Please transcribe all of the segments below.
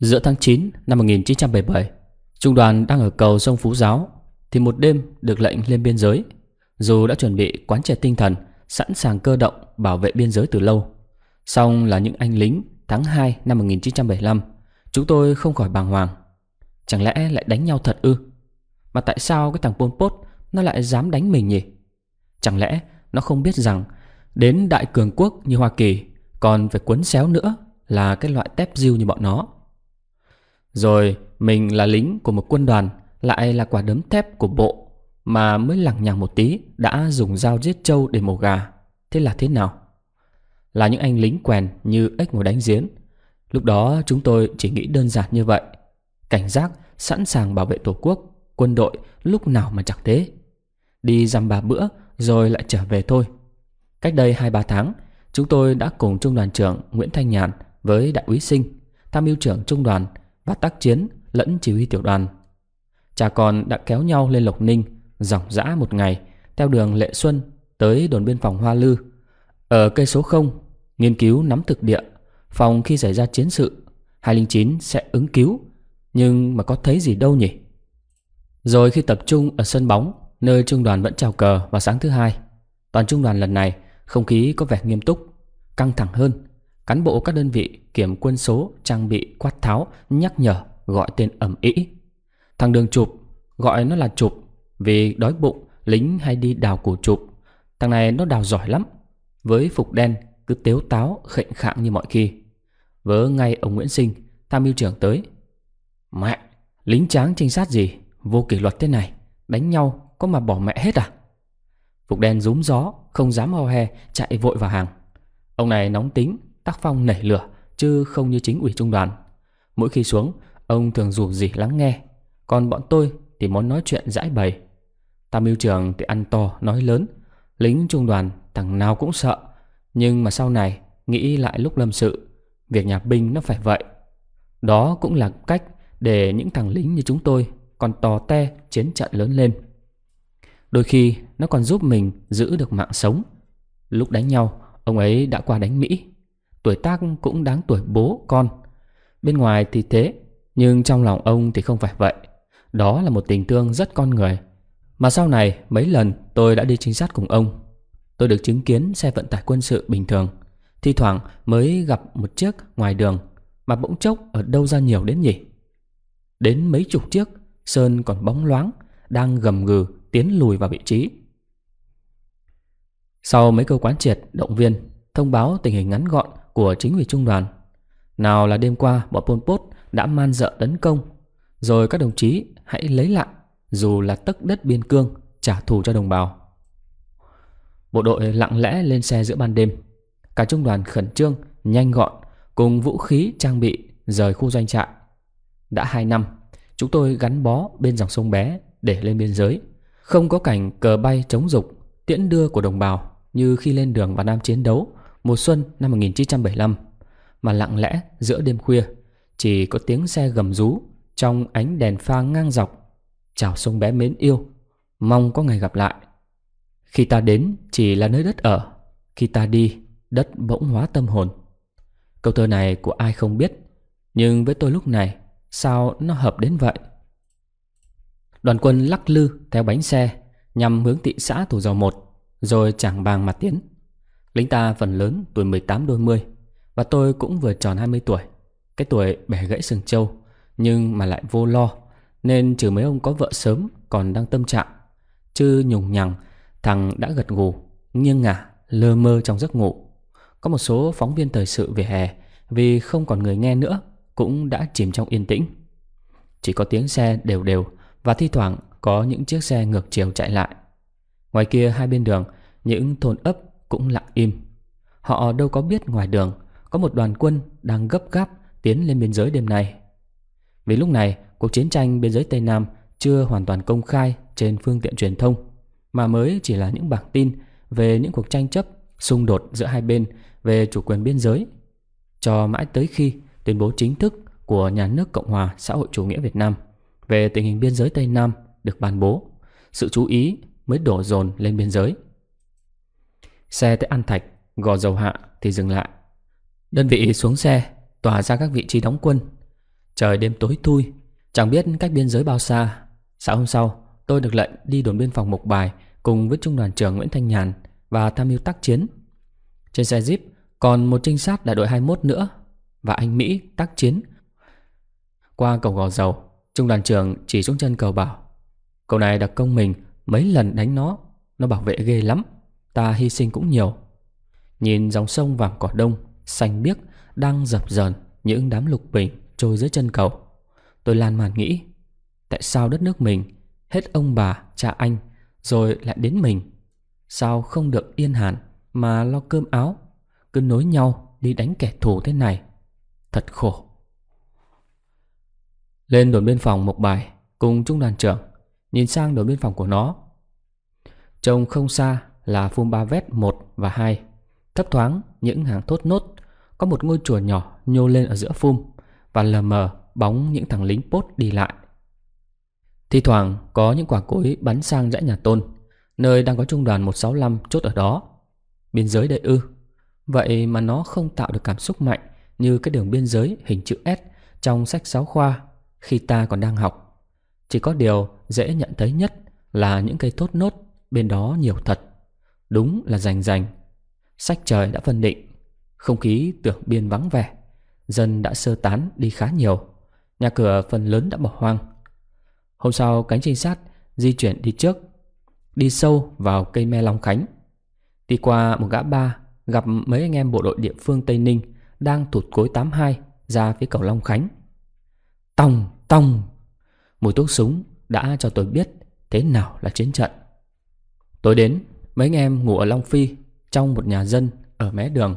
Giữa tháng 9 năm 1977, trung đoàn đang ở cầu sông Phú Giáo thì một đêm được lệnh lên biên giới. Dù đã chuẩn bị quán triệt tinh thần, sẵn sàng cơ động bảo vệ biên giới từ lâu. Song là những anh lính tháng 2 năm 1975, chúng tôi không khỏi bàng hoàng. Chẳng lẽ lại đánh nhau thật ư? Mà tại sao cái thằng Pol Pot nó lại dám đánh mình nhỉ? Chẳng lẽ nó không biết rằng đến đại cường quốc như Hoa Kỳ còn phải quấn xéo nữa là cái loại tép diêu như bọn nó? Rồi mình là lính của một quân đoàn Lại là quả đấm thép của bộ Mà mới lẳng nhằng một tí Đã dùng dao giết trâu để mổ gà Thế là thế nào Là những anh lính quèn như ếch ngồi đánh giếng Lúc đó chúng tôi chỉ nghĩ đơn giản như vậy Cảnh giác sẵn sàng bảo vệ tổ quốc Quân đội lúc nào mà chẳng thế Đi dăm ba bữa rồi lại trở về thôi Cách đây 2-3 tháng Chúng tôi đã cùng Trung đoàn trưởng Nguyễn Thanh Nhàn Với Đại úy Sinh Tham mưu trưởng Trung đoàn bắt tác chiến lẫn chỉ huy tiểu đoàn. Cha con đã kéo nhau lên Lộc Ninh dòng dã một ngày theo đường Lệ Xuân tới đồn biên phòng Hoa Lư. Ở cây số 0, nghiên cứu nắm thực địa, phòng khi xảy ra chiến sự, 209 sẽ ứng cứu, nhưng mà có thấy gì đâu nhỉ? Rồi khi tập trung ở sân bóng, nơi trung đoàn vẫn chào cờ vào sáng thứ hai, toàn trung đoàn lần này không khí có vẻ nghiêm túc, căng thẳng hơn. Cán bộ các đơn vị kiểm quân số trang bị quát tháo nhắc nhở gọi tên ẩm ĩ thằng đường chụp gọi nó là chụp vì đói bụng lính hay đi đào củ chụp thằng này nó đào giỏi lắm với phục đen cứ tếu táo khệnh khạng như mọi khi vớ ngay ông nguyễn sinh tham mưu trưởng tới mẹ lính tráng trinh sát gì vô kỷ luật thế này đánh nhau có mà bỏ mẹ hết à phục đen rúm gió không dám ho he chạy vội vào hàng ông này nóng tính tác phong nảy lửa chứ không như chính ủy trung đoàn. Mỗi khi xuống, ông thường rủ rỉ lắng nghe, còn bọn tôi thì muốn nói chuyện giải bày. Tam mưu trưởng thì ăn to, nói lớn, lính trung đoàn thằng nào cũng sợ, nhưng mà sau này nghĩ lại lúc lâm sự, việc nhà binh nó phải vậy. Đó cũng là cách để những thằng lính như chúng tôi còn to te chiến trận lớn lên. Đôi khi nó còn giúp mình giữ được mạng sống. Lúc đánh nhau, ông ấy đã qua đánh Mỹ tuổi tác cũng đáng tuổi bố con. Bên ngoài thì thế, nhưng trong lòng ông thì không phải vậy. Đó là một tình thương rất con người. Mà sau này mấy lần tôi đã đi trinh sát cùng ông. Tôi được chứng kiến xe vận tải quân sự bình thường. Thi thoảng mới gặp một chiếc ngoài đường mà bỗng chốc ở đâu ra nhiều đến nhỉ? Đến mấy chục chiếc, Sơn còn bóng loáng, đang gầm gừ tiến lùi vào vị trí. Sau mấy câu quán triệt, động viên, thông báo tình hình ngắn gọn của chính ủy trung đoàn. Nào là đêm qua bọn Pol Pot đã man dợ tấn công, rồi các đồng chí hãy lấy lại dù là tất đất biên cương trả thù cho đồng bào. Bộ đội lặng lẽ lên xe giữa ban đêm. Cả trung đoàn khẩn trương, nhanh gọn cùng vũ khí trang bị rời khu doanh trại. Đã 2 năm, chúng tôi gắn bó bên dòng sông bé để lên biên giới. Không có cảnh cờ bay chống dục, tiễn đưa của đồng bào như khi lên đường vào Nam chiến đấu mùa xuân năm 1975 mà lặng lẽ giữa đêm khuya chỉ có tiếng xe gầm rú trong ánh đèn pha ngang dọc. Chào sông bé mến yêu, mong có ngày gặp lại. Khi ta đến chỉ là nơi đất ở, khi ta đi đất bỗng hóa tâm hồn. Câu thơ này của ai không biết, nhưng với tôi lúc này sao nó hợp đến vậy? Đoàn quân lắc lư theo bánh xe nhằm hướng thị xã Thủ Dầu một rồi chẳng bàng mà tiến. Lính ta phần lớn tuổi 18 đôi mươi Và tôi cũng vừa tròn 20 tuổi Cái tuổi bẻ gãy sừng trâu Nhưng mà lại vô lo Nên trừ mấy ông có vợ sớm còn đang tâm trạng Chứ nhùng nhằng Thằng đã gật gù Nghiêng ngả lơ mơ trong giấc ngủ Có một số phóng viên thời sự về hè Vì không còn người nghe nữa Cũng đã chìm trong yên tĩnh Chỉ có tiếng xe đều đều Và thi thoảng có những chiếc xe ngược chiều chạy lại Ngoài kia hai bên đường Những thôn ấp cũng lặng im. Họ đâu có biết ngoài đường có một đoàn quân đang gấp gáp tiến lên biên giới đêm nay. Vì lúc này, cuộc chiến tranh biên giới Tây Nam chưa hoàn toàn công khai trên phương tiện truyền thông, mà mới chỉ là những bản tin về những cuộc tranh chấp, xung đột giữa hai bên về chủ quyền biên giới. Cho mãi tới khi tuyên bố chính thức của nhà nước Cộng hòa xã hội chủ nghĩa Việt Nam về tình hình biên giới Tây Nam được ban bố, sự chú ý mới đổ dồn lên biên giới. Xe tới An Thạch, gò dầu hạ thì dừng lại. Đơn vị xuống xe, tỏa ra các vị trí đóng quân. Trời đêm tối thui, chẳng biết cách biên giới bao xa. Sáng hôm sau, tôi được lệnh đi đồn biên phòng Mộc Bài cùng với trung đoàn trưởng Nguyễn Thanh Nhàn và tham mưu tác chiến. Trên xe Jeep còn một trinh sát đại đội 21 nữa và anh Mỹ tác chiến. Qua cầu gò dầu, trung đoàn trưởng chỉ xuống chân cầu bảo cầu này đặc công mình mấy lần đánh nó, nó bảo vệ ghê lắm ta hy sinh cũng nhiều. Nhìn dòng sông vàng cỏ đông, xanh biếc, đang dập dờn những đám lục bình trôi dưới chân cầu. Tôi lan màn nghĩ, tại sao đất nước mình, hết ông bà, cha anh, rồi lại đến mình? Sao không được yên hẳn mà lo cơm áo, cứ nối nhau đi đánh kẻ thù thế này? Thật khổ. Lên đồn biên phòng một bài cùng trung đoàn trưởng, nhìn sang đồn biên phòng của nó. Trông không xa là Fumbavet 1 và 2. Thấp thoáng, những hàng thốt nốt, có một ngôi chùa nhỏ nhô lên ở giữa phum và lờ mờ bóng những thằng lính pốt đi lại. Thì thoảng có những quả cối bắn sang dãy nhà tôn, nơi đang có trung đoàn 165 chốt ở đó. Biên giới đây ư. Vậy mà nó không tạo được cảm xúc mạnh như cái đường biên giới hình chữ S trong sách giáo khoa khi ta còn đang học. Chỉ có điều dễ nhận thấy nhất là những cây thốt nốt bên đó nhiều thật. Đúng là rành rành Sách trời đã phân định Không khí tưởng biên vắng vẻ Dân đã sơ tán đi khá nhiều Nhà cửa phần lớn đã bỏ hoang Hôm sau cánh trinh sát Di chuyển đi trước Đi sâu vào cây me Long Khánh Đi qua một gã ba Gặp mấy anh em bộ đội địa phương Tây Ninh Đang tụt cối 82 Ra phía cầu Long Khánh Tòng, tòng Mùi thuốc súng đã cho tôi biết Thế nào là chiến trận Tôi đến Mấy anh em ngủ ở Long Phi Trong một nhà dân ở mé đường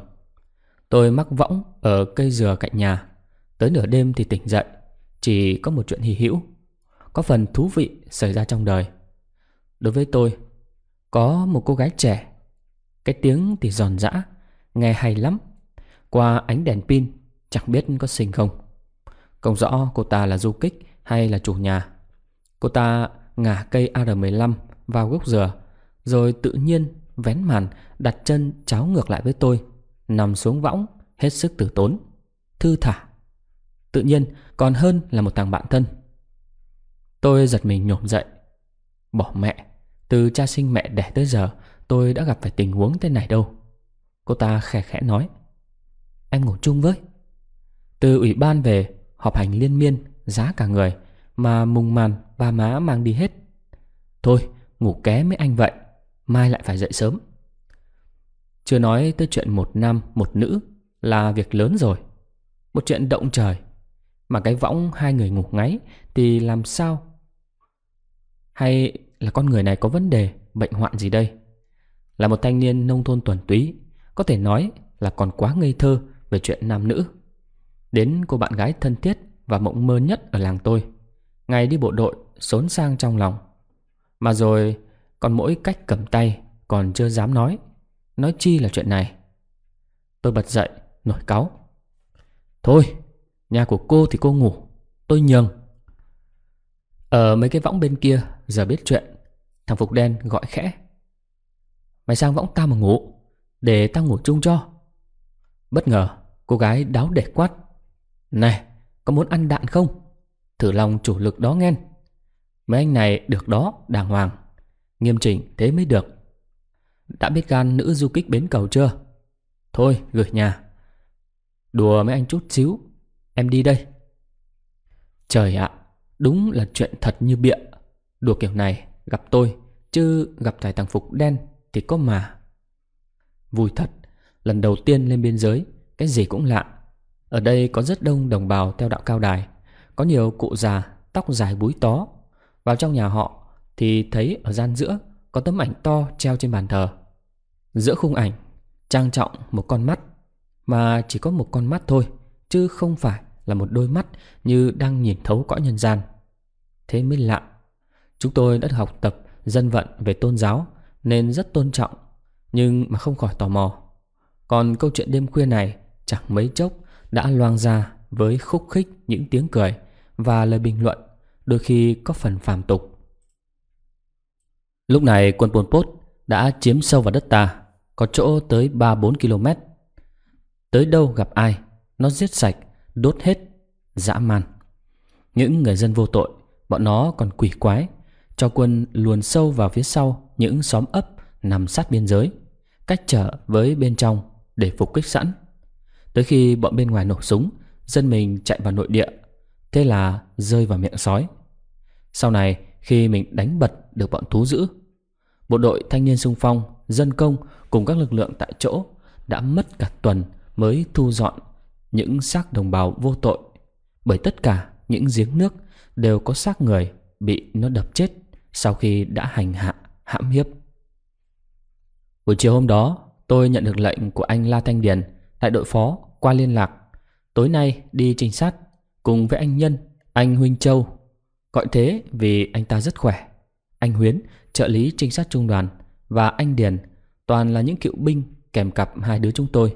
Tôi mắc võng ở cây dừa cạnh nhà Tới nửa đêm thì tỉnh dậy Chỉ có một chuyện hy hữu Có phần thú vị xảy ra trong đời Đối với tôi Có một cô gái trẻ Cái tiếng thì giòn giã Nghe hay lắm Qua ánh đèn pin Chẳng biết có xinh không Không rõ cô ta là du kích hay là chủ nhà Cô ta ngả cây AR-15 vào gốc dừa rồi tự nhiên vén màn đặt chân cháo ngược lại với tôi Nằm xuống võng hết sức tử tốn Thư thả Tự nhiên còn hơn là một thằng bạn thân Tôi giật mình nhổm dậy Bỏ mẹ Từ cha sinh mẹ đẻ tới giờ Tôi đã gặp phải tình huống thế này đâu Cô ta khẽ khẽ nói Em ngủ chung với Từ ủy ban về Họp hành liên miên Giá cả người Mà mùng màn ba má mang đi hết Thôi ngủ ké mấy anh vậy mai lại phải dậy sớm. Chưa nói tới chuyện một nam, một nữ là việc lớn rồi. Một chuyện động trời. Mà cái võng hai người ngủ ngáy thì làm sao? Hay là con người này có vấn đề, bệnh hoạn gì đây? Là một thanh niên nông thôn tuần túy, có thể nói là còn quá ngây thơ về chuyện nam nữ. Đến cô bạn gái thân thiết và mộng mơ nhất ở làng tôi. Ngày đi bộ đội, xốn sang trong lòng. Mà rồi còn mỗi cách cầm tay Còn chưa dám nói Nói chi là chuyện này Tôi bật dậy nổi cáu Thôi Nhà của cô thì cô ngủ Tôi nhường Ở mấy cái võng bên kia Giờ biết chuyện Thằng Phục Đen gọi khẽ Mày sang võng tao mà ngủ Để tao ngủ chung cho Bất ngờ cô gái đáo để quát Này có muốn ăn đạn không Thử lòng chủ lực đó nghen Mấy anh này được đó đàng hoàng Nghiêm chỉnh thế mới được Đã biết gan nữ du kích bến cầu chưa Thôi gửi nhà Đùa mấy anh chút xíu Em đi đây Trời ạ Đúng là chuyện thật như bịa Đùa kiểu này gặp tôi Chứ gặp thải tàng Phục đen Thì có mà Vui thật Lần đầu tiên lên biên giới Cái gì cũng lạ Ở đây có rất đông đồng bào theo đạo cao đài Có nhiều cụ già Tóc dài búi tó Vào trong nhà họ thì thấy ở gian giữa có tấm ảnh to treo trên bàn thờ. Giữa khung ảnh trang trọng một con mắt mà chỉ có một con mắt thôi chứ không phải là một đôi mắt như đang nhìn thấu cõi nhân gian. Thế mới lạ. Chúng tôi đã học tập dân vận về tôn giáo nên rất tôn trọng nhưng mà không khỏi tò mò. Còn câu chuyện đêm khuya này chẳng mấy chốc đã loang ra với khúc khích những tiếng cười và lời bình luận đôi khi có phần phàm tục. Lúc này quân Pol Pot đã chiếm sâu vào đất ta, có chỗ tới 3-4 km. Tới đâu gặp ai, nó giết sạch, đốt hết, dã man. Những người dân vô tội, bọn nó còn quỷ quái, cho quân luồn sâu vào phía sau những xóm ấp nằm sát biên giới, cách trở với bên trong để phục kích sẵn. Tới khi bọn bên ngoài nổ súng, dân mình chạy vào nội địa, thế là rơi vào miệng sói. Sau này, khi mình đánh bật được bọn thú dữ Bộ đội thanh niên sung phong, dân công cùng các lực lượng tại chỗ đã mất cả tuần mới thu dọn những xác đồng bào vô tội. Bởi tất cả những giếng nước đều có xác người bị nó đập chết sau khi đã hành hạ, hãm hiếp. Buổi chiều hôm đó, tôi nhận được lệnh của anh La Thanh Điền tại đội phó qua liên lạc. Tối nay đi trinh sát cùng với anh Nhân, anh Huynh Châu. Gọi thế vì anh ta rất khỏe. Anh Huyến trợ lý trinh sát trung đoàn và anh Điền toàn là những cựu binh kèm cặp hai đứa chúng tôi.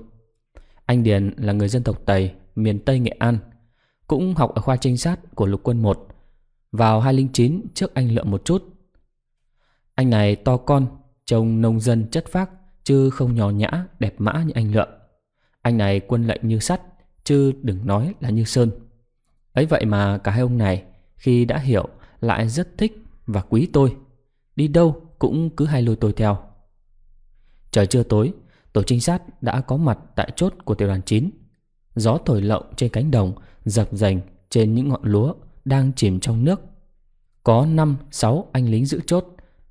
Anh Điền là người dân tộc Tây, miền Tây Nghệ An, cũng học ở khoa trinh sát của lục quân 1, vào 209 trước anh Lượm một chút. Anh này to con, trông nông dân chất phác, chứ không nhỏ nhã, đẹp mã như anh Lượm. Anh này quân lệnh như sắt, chứ đừng nói là như sơn. Ấy vậy mà cả hai ông này khi đã hiểu lại rất thích và quý tôi. Đi đâu cũng cứ hay lôi tôi theo Trời chưa tối Tổ trinh sát đã có mặt tại chốt của tiểu đoàn 9 Gió thổi lộng trên cánh đồng Dập dành trên những ngọn lúa Đang chìm trong nước Có 5-6 anh lính giữ chốt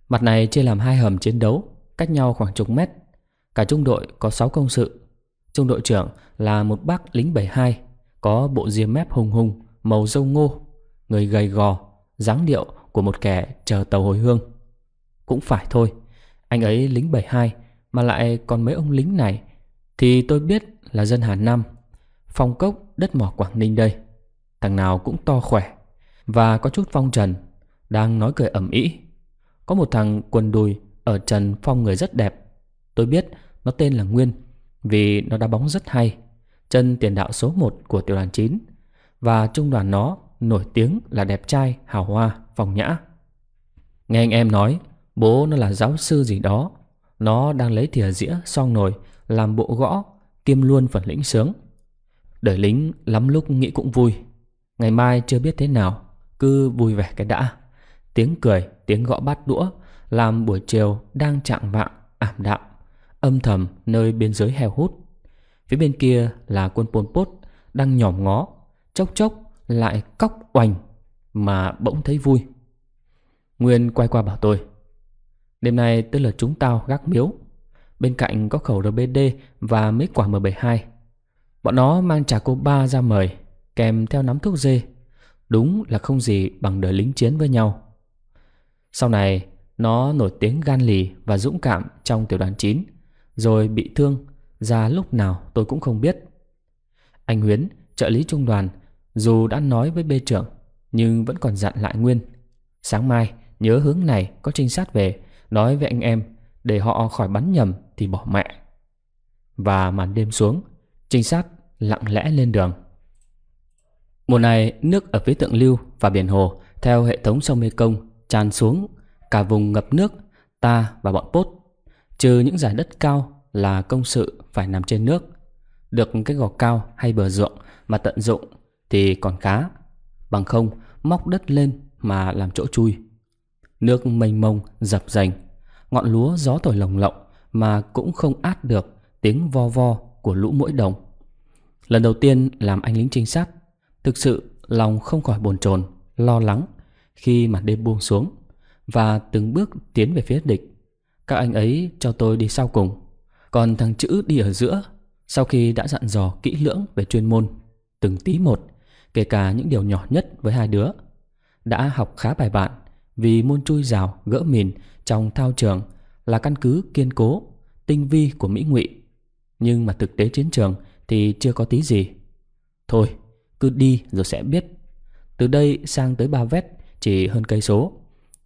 Mặt này chia làm hai hầm chiến đấu Cách nhau khoảng chục mét Cả trung đội có 6 công sự Trung đội trưởng là một bác lính 72 Có bộ ria mép hùng hùng Màu dâu ngô Người gầy gò dáng điệu của một kẻ chờ tàu hồi hương cũng phải thôi Anh ấy lính bảy hai Mà lại còn mấy ông lính này Thì tôi biết là dân Hà Nam Phong cốc đất mỏ Quảng Ninh đây Thằng nào cũng to khỏe Và có chút phong trần Đang nói cười ẩm ý Có một thằng quần đùi Ở trần phong người rất đẹp Tôi biết nó tên là Nguyên Vì nó đá bóng rất hay Chân tiền đạo số một của tiểu đoàn chín Và trung đoàn nó nổi tiếng là đẹp trai, hào hoa, phong nhã Nghe anh em nói Bố nó là giáo sư gì đó Nó đang lấy thìa dĩa song nồi Làm bộ gõ Kiêm luôn phần lĩnh sướng Đời lính lắm lúc nghĩ cũng vui Ngày mai chưa biết thế nào Cứ vui vẻ cái đã Tiếng cười, tiếng gõ bát đũa Làm buổi chiều đang trạng vạng Ảm đạm, âm thầm Nơi biên giới heo hút Phía bên kia là quân Pol Pot Đang nhòm ngó, chốc chốc Lại cóc oành Mà bỗng thấy vui Nguyên quay qua bảo tôi Đêm nay tức là chúng tao gác miếu Bên cạnh có khẩu RBD và mấy quả M72 Bọn nó mang trà cô ba ra mời Kèm theo nắm thuốc dê Đúng là không gì bằng đời lính chiến với nhau Sau này Nó nổi tiếng gan lì và dũng cảm trong tiểu đoàn 9 Rồi bị thương Ra lúc nào tôi cũng không biết Anh Huyến Trợ lý trung đoàn Dù đã nói với bê trưởng Nhưng vẫn còn dặn lại Nguyên Sáng mai nhớ hướng này có trinh sát về nói với anh em để họ khỏi bắn nhầm thì bỏ mẹ. Và màn đêm xuống, trinh sát lặng lẽ lên đường. Mùa này, nước ở phía thượng lưu và biển hồ theo hệ thống sông Mê Công tràn xuống cả vùng ngập nước ta và bọn Pốt, trừ những giải đất cao là công sự phải nằm trên nước. Được cái gò cao hay bờ ruộng mà tận dụng thì còn khá. Bằng không, móc đất lên mà làm chỗ chui Nước mênh mông, dập dành Ngọn lúa gió thổi lồng lộng Mà cũng không át được tiếng vo vo của lũ mũi đồng Lần đầu tiên làm anh lính trinh sát Thực sự lòng không khỏi bồn chồn lo lắng Khi mà đêm buông xuống Và từng bước tiến về phía địch Các anh ấy cho tôi đi sau cùng Còn thằng chữ đi ở giữa Sau khi đã dặn dò kỹ lưỡng về chuyên môn Từng tí một Kể cả những điều nhỏ nhất với hai đứa Đã học khá bài bản vì môn chui rào gỡ mìn trong thao trường là căn cứ kiên cố, tinh vi của Mỹ ngụy Nhưng mà thực tế chiến trường thì chưa có tí gì. Thôi, cứ đi rồi sẽ biết. Từ đây sang tới Ba Vét chỉ hơn cây số.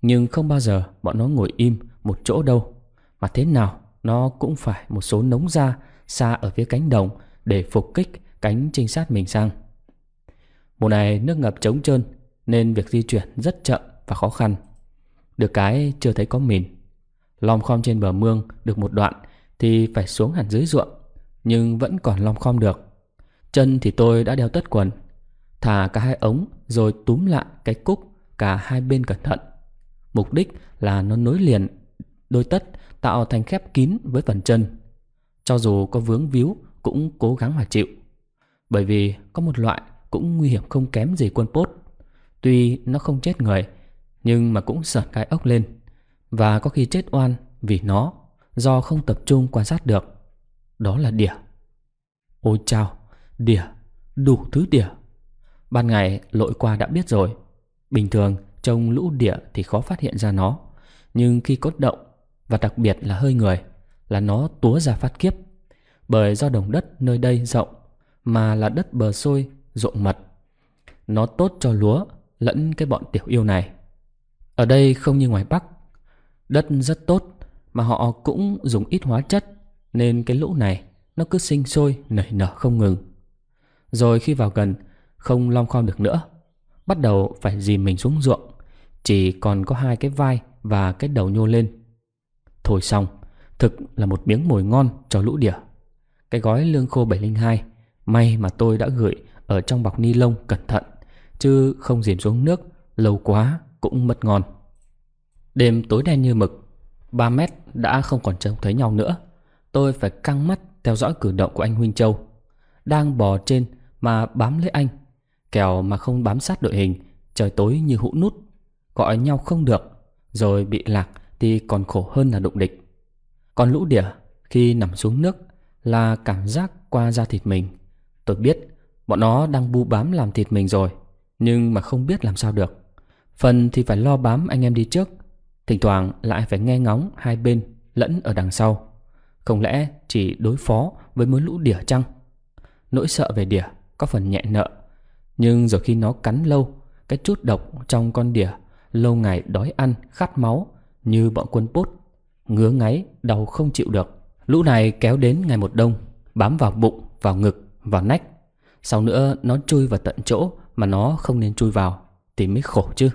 Nhưng không bao giờ bọn nó ngồi im một chỗ đâu. Mà thế nào nó cũng phải một số nống ra xa ở phía cánh đồng để phục kích cánh trinh sát mình sang. Mùa này nước ngập trống trơn nên việc di chuyển rất chậm và khó khăn. Được cái chưa thấy có mìn. Lom khom trên bờ mương được một đoạn thì phải xuống hẳn dưới ruộng, nhưng vẫn còn lom khom được. Chân thì tôi đã đeo tất quần, thả cả hai ống rồi túm lại cái cúc cả hai bên cẩn thận. Mục đích là nó nối liền đôi tất tạo thành khép kín với phần chân. Cho dù có vướng víu cũng cố gắng mà chịu. Bởi vì có một loại cũng nguy hiểm không kém gì quân pốt. Tuy nó không chết người nhưng mà cũng sợt cái ốc lên và có khi chết oan vì nó do không tập trung quan sát được. Đó là đỉa. Ôi chao, đỉa, đủ thứ đỉa. Ban ngày lội qua đã biết rồi. Bình thường trong lũ đỉa thì khó phát hiện ra nó. Nhưng khi cốt động và đặc biệt là hơi người là nó túa ra phát kiếp. Bởi do đồng đất nơi đây rộng mà là đất bờ sôi, ruộng mật. Nó tốt cho lúa lẫn cái bọn tiểu yêu này. Ở đây không như ngoài Bắc Đất rất tốt Mà họ cũng dùng ít hóa chất Nên cái lũ này nó cứ sinh sôi nảy nở không ngừng Rồi khi vào gần Không long khom được nữa Bắt đầu phải dìm mình xuống ruộng Chỉ còn có hai cái vai Và cái đầu nhô lên Thôi xong Thực là một miếng mồi ngon cho lũ đỉa Cái gói lương khô 702 May mà tôi đã gửi ở trong bọc ni lông cẩn thận Chứ không dìm xuống nước lâu quá cũng mất ngon Đêm tối đen như mực 3 mét đã không còn trông thấy nhau nữa Tôi phải căng mắt theo dõi cử động của anh Huynh Châu Đang bò trên mà bám lấy anh Kèo mà không bám sát đội hình Trời tối như hũ nút Gọi nhau không được Rồi bị lạc thì còn khổ hơn là đụng địch Còn lũ đỉa khi nằm xuống nước Là cảm giác qua da thịt mình Tôi biết bọn nó đang bu bám làm thịt mình rồi Nhưng mà không biết làm sao được Phần thì phải lo bám anh em đi trước Thỉnh thoảng lại phải nghe ngóng hai bên lẫn ở đằng sau Không lẽ chỉ đối phó với mối lũ đỉa chăng Nỗi sợ về đỉa có phần nhẹ nợ Nhưng rồi khi nó cắn lâu Cái chút độc trong con đỉa Lâu ngày đói ăn, khát máu Như bọn quân bốt Ngứa ngáy, đau không chịu được Lũ này kéo đến ngày một đông Bám vào bụng, vào ngực, vào nách Sau nữa nó chui vào tận chỗ Mà nó không nên chui vào Thì mới khổ chứ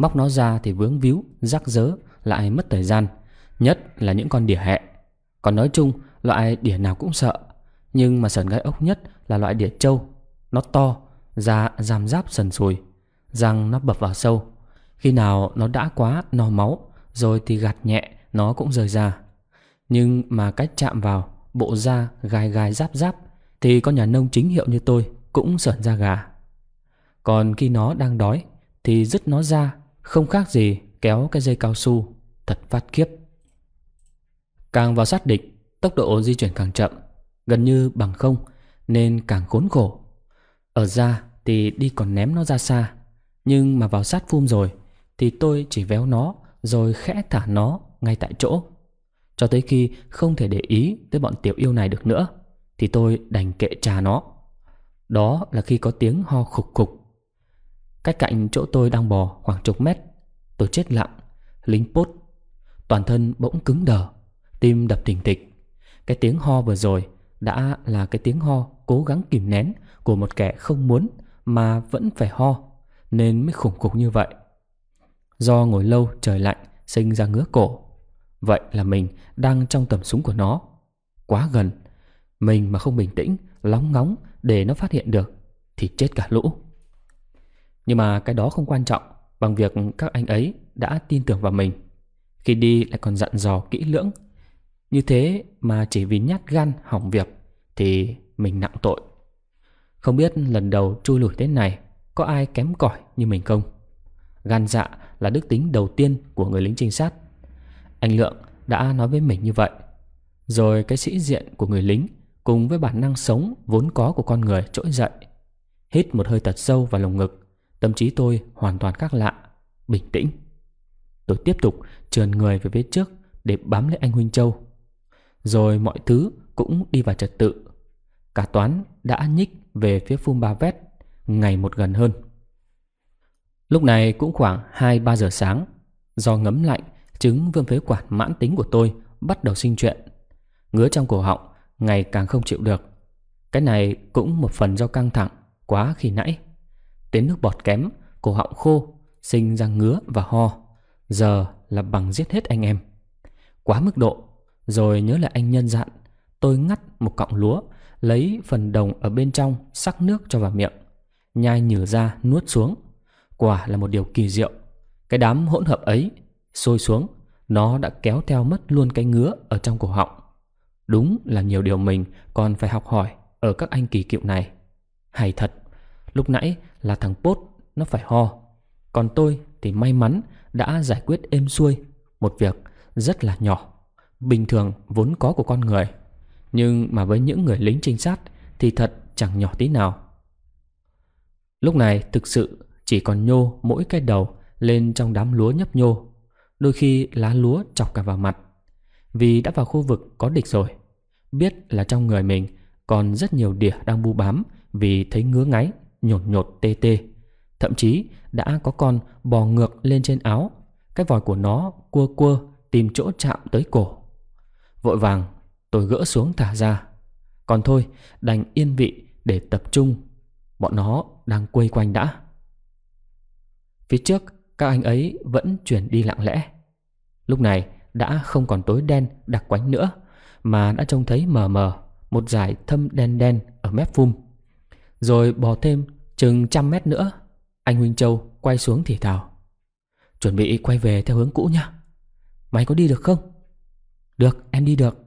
Móc nó ra thì vướng víu, rắc rớ, lại mất thời gian. Nhất là những con đỉa hẹ. Còn nói chung, loại đỉa nào cũng sợ. Nhưng mà sờn gai ốc nhất là loại đỉa trâu. Nó to, da giam giáp sần sùi. Răng nó bập vào sâu. Khi nào nó đã quá no máu, rồi thì gạt nhẹ nó cũng rời ra. Nhưng mà cách chạm vào, bộ da gai gai giáp giáp, thì con nhà nông chính hiệu như tôi cũng sởn da gà. Còn khi nó đang đói, thì dứt nó ra không khác gì kéo cái dây cao su Thật phát kiếp Càng vào sát địch Tốc độ di chuyển càng chậm Gần như bằng không Nên càng khốn khổ Ở ra thì đi còn ném nó ra xa Nhưng mà vào sát phum rồi Thì tôi chỉ véo nó Rồi khẽ thả nó ngay tại chỗ Cho tới khi không thể để ý Tới bọn tiểu yêu này được nữa Thì tôi đành kệ trà nó Đó là khi có tiếng ho khục khục Cách cạnh chỗ tôi đang bò khoảng chục mét Tôi chết lặng Lính pốt Toàn thân bỗng cứng đờ Tim đập thình thịch Cái tiếng ho vừa rồi Đã là cái tiếng ho cố gắng kìm nén Của một kẻ không muốn Mà vẫn phải ho Nên mới khủng khục như vậy Do ngồi lâu trời lạnh Sinh ra ngứa cổ Vậy là mình đang trong tầm súng của nó Quá gần Mình mà không bình tĩnh Lóng ngóng để nó phát hiện được Thì chết cả lũ nhưng mà cái đó không quan trọng bằng việc các anh ấy đã tin tưởng vào mình. Khi đi lại còn dặn dò kỹ lưỡng. Như thế mà chỉ vì nhát gan hỏng việc thì mình nặng tội. Không biết lần đầu chui lủi thế này có ai kém cỏi như mình không? Gan dạ là đức tính đầu tiên của người lính trinh sát. Anh Lượng đã nói với mình như vậy. Rồi cái sĩ diện của người lính cùng với bản năng sống vốn có của con người trỗi dậy. Hít một hơi thật sâu vào lồng ngực, Tâm trí tôi hoàn toàn khác lạ, bình tĩnh. Tôi tiếp tục trườn người về phía trước để bám lấy anh Huynh Châu. Rồi mọi thứ cũng đi vào trật tự. Cả toán đã nhích về phía phun Ba Vét ngày một gần hơn. Lúc này cũng khoảng 2-3 giờ sáng. Do ngấm lạnh, trứng vương phế quản mãn tính của tôi bắt đầu sinh chuyện. Ngứa trong cổ họng ngày càng không chịu được. Cái này cũng một phần do căng thẳng quá khi nãy. Đến nước bọt kém Cổ họng khô Sinh ra ngứa và ho Giờ là bằng giết hết anh em Quá mức độ Rồi nhớ lại anh nhân dặn Tôi ngắt một cọng lúa Lấy phần đồng ở bên trong Sắc nước cho vào miệng Nhai nhử ra nuốt xuống Quả là một điều kỳ diệu Cái đám hỗn hợp ấy Sôi xuống Nó đã kéo theo mất luôn cái ngứa Ở trong cổ họng Đúng là nhiều điều mình còn phải học hỏi Ở các anh kỳ cựu này Hay thật Lúc nãy là thằng Pốt nó phải ho. Còn tôi thì may mắn đã giải quyết êm xuôi một việc rất là nhỏ, bình thường vốn có của con người. Nhưng mà với những người lính trinh sát thì thật chẳng nhỏ tí nào. Lúc này thực sự chỉ còn nhô mỗi cái đầu lên trong đám lúa nhấp nhô, đôi khi lá lúa chọc cả vào mặt. Vì đã vào khu vực có địch rồi, biết là trong người mình còn rất nhiều đỉa đang bu bám vì thấy ngứa ngáy nhột nhột tê tê. Thậm chí đã có con bò ngược lên trên áo, cái vòi của nó cua cua tìm chỗ chạm tới cổ. Vội vàng, tôi gỡ xuống thả ra. Còn thôi, đành yên vị để tập trung. Bọn nó đang quây quanh đã. Phía trước, các anh ấy vẫn chuyển đi lặng lẽ. Lúc này đã không còn tối đen đặc quánh nữa, mà đã trông thấy mờ mờ một dải thâm đen đen ở mép phum. Rồi bò thêm chừng trăm mét nữa Anh Huynh Châu quay xuống thì thào Chuẩn bị quay về theo hướng cũ nha Mày có đi được không? Được, em đi được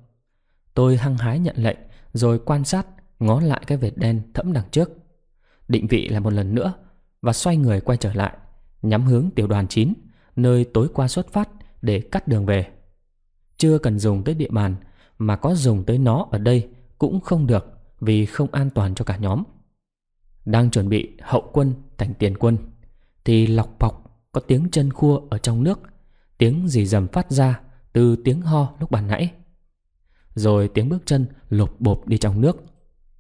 Tôi hăng hái nhận lệnh Rồi quan sát ngó lại cái vệt đen thẫm đằng trước Định vị là một lần nữa Và xoay người quay trở lại Nhắm hướng tiểu đoàn 9 Nơi tối qua xuất phát để cắt đường về Chưa cần dùng tới địa bàn Mà có dùng tới nó ở đây cũng không được Vì không an toàn cho cả nhóm đang chuẩn bị hậu quân thành tiền quân Thì lọc bọc có tiếng chân khua ở trong nước Tiếng gì dầm phát ra từ tiếng ho lúc bàn nãy Rồi tiếng bước chân lột bộp đi trong nước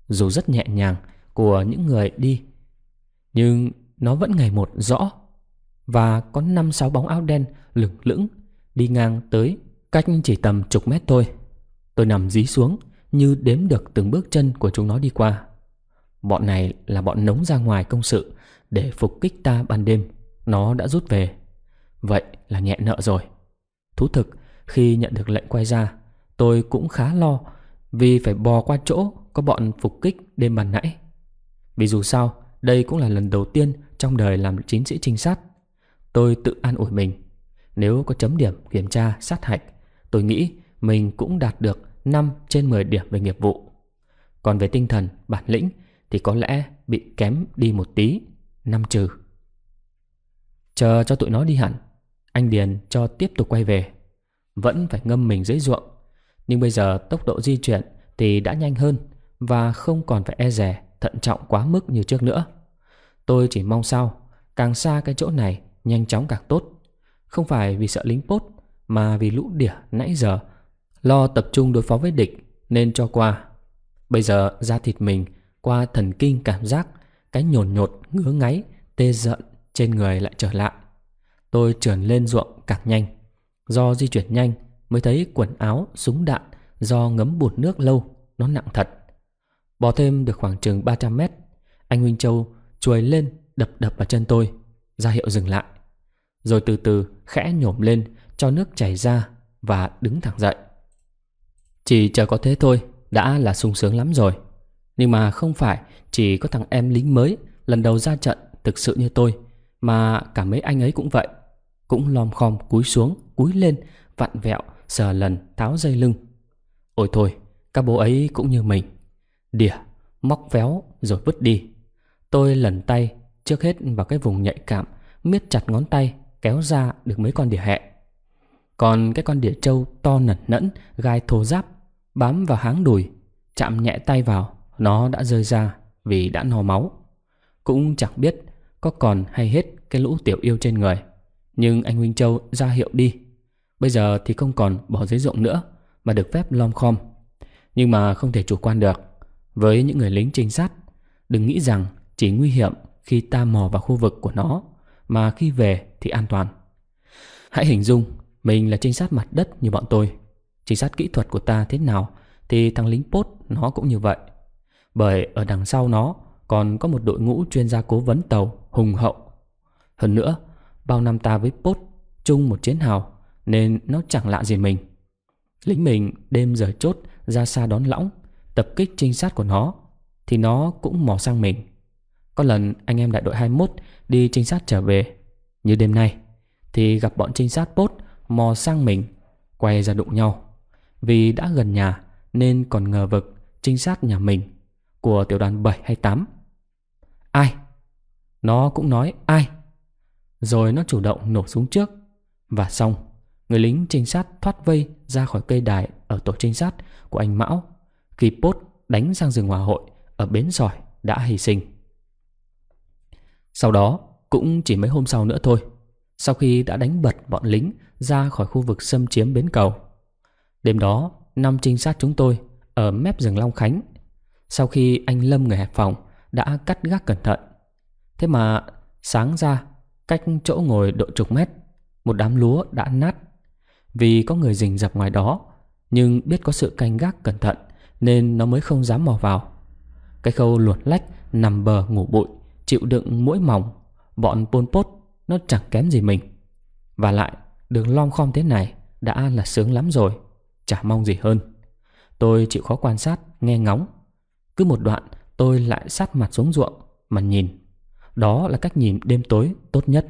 Dù rất nhẹ nhàng của những người đi Nhưng nó vẫn ngày một rõ Và có năm sáu bóng áo đen lửng lững Đi ngang tới cách chỉ tầm chục mét thôi Tôi nằm dí xuống như đếm được từng bước chân của chúng nó đi qua Bọn này là bọn nống ra ngoài công sự để phục kích ta ban đêm. Nó đã rút về. Vậy là nhẹ nợ rồi. Thú thực, khi nhận được lệnh quay ra, tôi cũng khá lo vì phải bò qua chỗ có bọn phục kích đêm bàn nãy. Vì dù sao, đây cũng là lần đầu tiên trong đời làm chiến sĩ trinh sát. Tôi tự an ủi mình. Nếu có chấm điểm kiểm tra sát hạch, tôi nghĩ mình cũng đạt được 5 trên 10 điểm về nghiệp vụ. Còn về tinh thần, bản lĩnh thì có lẽ bị kém đi một tí, năm trừ. Chờ cho tụi nó đi hẳn, anh Điền cho tiếp tục quay về. Vẫn phải ngâm mình dưới ruộng, nhưng bây giờ tốc độ di chuyển thì đã nhanh hơn và không còn phải e rè, thận trọng quá mức như trước nữa. Tôi chỉ mong sao, càng xa cái chỗ này nhanh chóng càng tốt. Không phải vì sợ lính pốt mà vì lũ đỉa nãy giờ lo tập trung đối phó với địch nên cho qua. Bây giờ ra thịt mình qua thần kinh cảm giác cái nhồn nhột ngứa ngáy tê giận trên người lại trở lại tôi trườn lên ruộng càng nhanh do di chuyển nhanh mới thấy quần áo súng đạn do ngấm bùn nước lâu nó nặng thật bỏ thêm được khoảng chừng 300 mét anh huynh châu chuồi lên đập đập vào chân tôi ra hiệu dừng lại rồi từ từ khẽ nhổm lên cho nước chảy ra và đứng thẳng dậy chỉ chờ có thế thôi đã là sung sướng lắm rồi nhưng mà không phải chỉ có thằng em lính mới lần đầu ra trận thực sự như tôi, mà cả mấy anh ấy cũng vậy. Cũng lom khom cúi xuống, cúi lên, vặn vẹo, sờ lần, tháo dây lưng. Ôi thôi, các bố ấy cũng như mình. Đỉa, móc véo rồi vứt đi. Tôi lần tay, trước hết vào cái vùng nhạy cảm, miết chặt ngón tay, kéo ra được mấy con đỉa hẹ. Còn cái con đỉa trâu to nẩn nẫn, gai thô giáp, bám vào háng đùi, chạm nhẹ tay vào nó đã rơi ra vì đã no máu Cũng chẳng biết có còn hay hết cái lũ tiểu yêu trên người Nhưng anh Huynh Châu ra hiệu đi Bây giờ thì không còn bỏ dưới ruộng nữa Mà được phép lom khom Nhưng mà không thể chủ quan được Với những người lính trinh sát Đừng nghĩ rằng chỉ nguy hiểm khi ta mò vào khu vực của nó Mà khi về thì an toàn Hãy hình dung mình là trinh sát mặt đất như bọn tôi Trinh sát kỹ thuật của ta thế nào Thì thằng lính post nó cũng như vậy bởi ở đằng sau nó còn có một đội ngũ chuyên gia cố vấn tàu hùng hậu. Hơn nữa, bao năm ta với Pốt chung một chiến hào nên nó chẳng lạ gì mình. Lính mình đêm giờ chốt ra xa đón lõng, tập kích trinh sát của nó thì nó cũng mò sang mình. Có lần anh em đại đội 21 đi trinh sát trở về, như đêm nay thì gặp bọn trinh sát Pốt mò sang mình, quay ra đụng nhau. Vì đã gần nhà nên còn ngờ vực trinh sát nhà mình của tiểu đoàn 7 hay 8. Ai? Nó cũng nói ai? Rồi nó chủ động nổ súng trước. Và xong, người lính trinh sát thoát vây ra khỏi cây đài ở tổ trinh sát của anh Mão khi Pốt đánh sang rừng hòa hội ở bến sỏi đã hy sinh. Sau đó, cũng chỉ mấy hôm sau nữa thôi, sau khi đã đánh bật bọn lính ra khỏi khu vực xâm chiếm bến cầu. Đêm đó, năm trinh sát chúng tôi ở mép rừng Long Khánh sau khi anh Lâm người hẹp phòng đã cắt gác cẩn thận. Thế mà sáng ra, cách chỗ ngồi độ chục mét, một đám lúa đã nát. Vì có người rình dập ngoài đó, nhưng biết có sự canh gác cẩn thận nên nó mới không dám mò vào. Cái khâu luột lách nằm bờ ngủ bụi, chịu đựng mũi mỏng, bọn Pol Pot nó chẳng kém gì mình. Và lại, đường lom khom thế này đã là sướng lắm rồi, chả mong gì hơn. Tôi chịu khó quan sát, nghe ngóng cứ một đoạn tôi lại sát mặt xuống ruộng mà nhìn. Đó là cách nhìn đêm tối tốt nhất.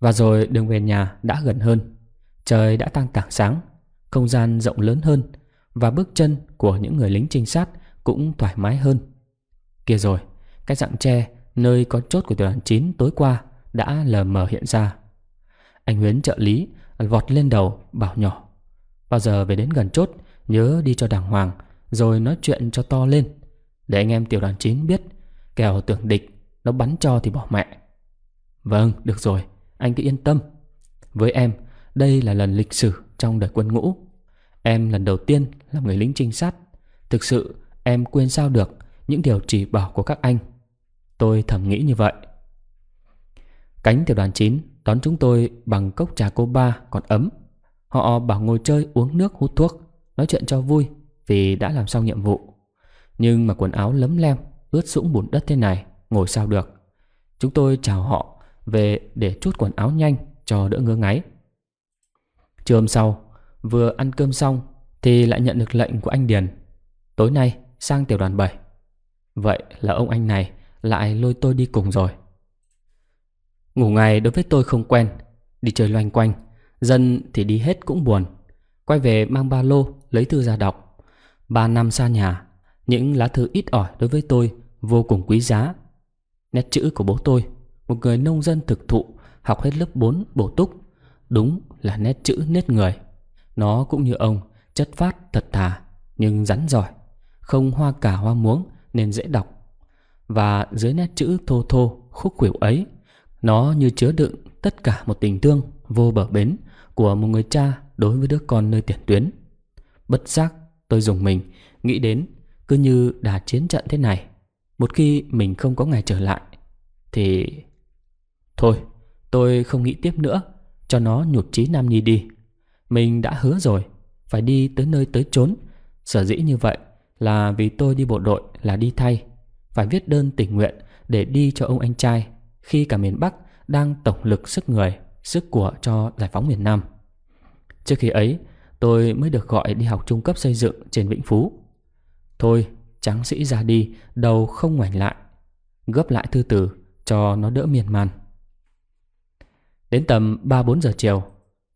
Và rồi đường về nhà đã gần hơn. Trời đã tăng tảng sáng, không gian rộng lớn hơn và bước chân của những người lính trinh sát cũng thoải mái hơn. Kia rồi, cái dạng tre nơi có chốt của tiểu đoàn 9 tối qua đã lờ mờ hiện ra. Anh Huyến trợ lý vọt lên đầu bảo nhỏ. Bao giờ về đến gần chốt, nhớ đi cho đàng hoàng rồi nói chuyện cho to lên để anh em tiểu đoàn chín biết kẻo tưởng địch nó bắn cho thì bỏ mẹ vâng được rồi anh cứ yên tâm với em đây là lần lịch sử trong đời quân ngũ em lần đầu tiên làm người lính trinh sát thực sự em quên sao được những điều chỉ bảo của các anh tôi thầm nghĩ như vậy cánh tiểu đoàn chín đón chúng tôi bằng cốc trà cô ba còn ấm họ bảo ngồi chơi uống nước hút thuốc nói chuyện cho vui vì đã làm xong nhiệm vụ. Nhưng mà quần áo lấm lem, ướt sũng bùn đất thế này, ngồi sao được. Chúng tôi chào họ về để chút quần áo nhanh cho đỡ ngứa ngáy. Trưa hôm sau, vừa ăn cơm xong thì lại nhận được lệnh của anh Điền. Tối nay sang tiểu đoàn 7. Vậy là ông anh này lại lôi tôi đi cùng rồi. Ngủ ngày đối với tôi không quen, đi chơi loanh quanh, dân thì đi hết cũng buồn. Quay về mang ba lô, lấy thư ra đọc. Ba năm xa nhà Những lá thư ít ỏi đối với tôi Vô cùng quý giá Nét chữ của bố tôi Một người nông dân thực thụ Học hết lớp bốn bổ túc Đúng là nét chữ nết người Nó cũng như ông Chất phát thật thà Nhưng rắn giỏi Không hoa cả hoa muống Nên dễ đọc Và dưới nét chữ thô thô Khúc khuỷu ấy Nó như chứa đựng tất cả một tình thương Vô bờ bến Của một người cha đối với đứa con nơi tiền tuyến Bất giác Tôi dùng mình Nghĩ đến cứ như đã chiến trận thế này Một khi mình không có ngày trở lại Thì Thôi tôi không nghĩ tiếp nữa Cho nó nhụt chí Nam Nhi đi Mình đã hứa rồi Phải đi tới nơi tới chốn Sở dĩ như vậy là vì tôi đi bộ đội là đi thay Phải viết đơn tình nguyện để đi cho ông anh trai Khi cả miền Bắc đang tổng lực sức người Sức của cho giải phóng miền Nam Trước khi ấy tôi mới được gọi đi học trung cấp xây dựng trên Vĩnh Phú. Thôi, tráng sĩ ra đi, đầu không ngoảnh lại. Gấp lại thư từ cho nó đỡ miên man. Đến tầm 3-4 giờ chiều,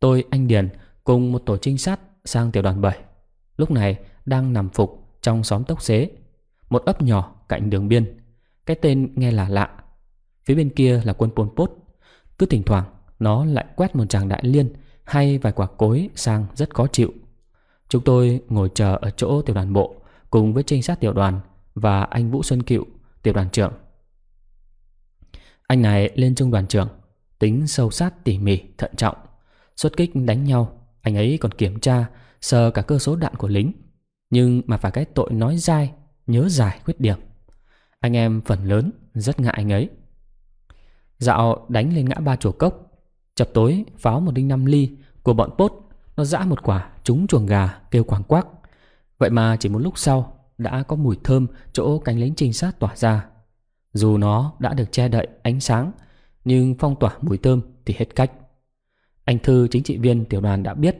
tôi, anh Điền cùng một tổ trinh sát sang tiểu đoàn 7. Lúc này đang nằm phục trong xóm Tốc Xế, một ấp nhỏ cạnh đường biên. Cái tên nghe là lạ. Phía bên kia là quân Pol Pot. Cứ thỉnh thoảng nó lại quét một tràng đại liên hay vài quả cối sang rất khó chịu. Chúng tôi ngồi chờ ở chỗ tiểu đoàn bộ cùng với trinh sát tiểu đoàn và anh Vũ Xuân Cựu, tiểu đoàn trưởng. Anh này lên trung đoàn trưởng, tính sâu sát tỉ mỉ, thận trọng. Xuất kích đánh nhau, anh ấy còn kiểm tra, sờ cả cơ số đạn của lính. Nhưng mà phải cái tội nói dai, nhớ giải khuyết điểm. Anh em phần lớn rất ngại anh ấy. Dạo đánh lên ngã ba chùa cốc, chập tối pháo 105 ly của bọn Pốt Nó dã một quả trúng chuồng gà kêu quảng quác Vậy mà chỉ một lúc sau Đã có mùi thơm chỗ cánh lính trinh sát tỏa ra Dù nó đã được che đậy ánh sáng Nhưng phong tỏa mùi thơm thì hết cách Anh Thư chính trị viên tiểu đoàn đã biết